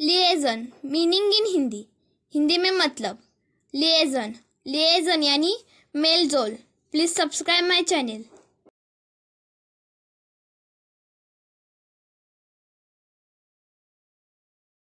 लिएजन meaning in Hindi Hindi में मतलब लिएजन लिएजन यानी मेलजोल प्लीज़ सब्सक्राइब माई चैनल